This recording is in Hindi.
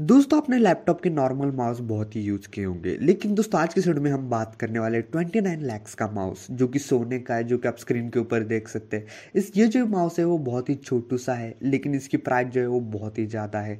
दोस्तों आपने लैपटॉप के नॉर्मल माउस बहुत ही यूज़ किए होंगे लेकिन दोस्तों आज के सेड में हम बात करने वाले 29 नाइन लैक्स का माउस जो कि सोने का है जो कि आप स्क्रीन के ऊपर देख सकते हैं इस ये जो माउस है वो बहुत ही छोटू सा है लेकिन इसकी प्राइस जो है वो बहुत ही ज़्यादा है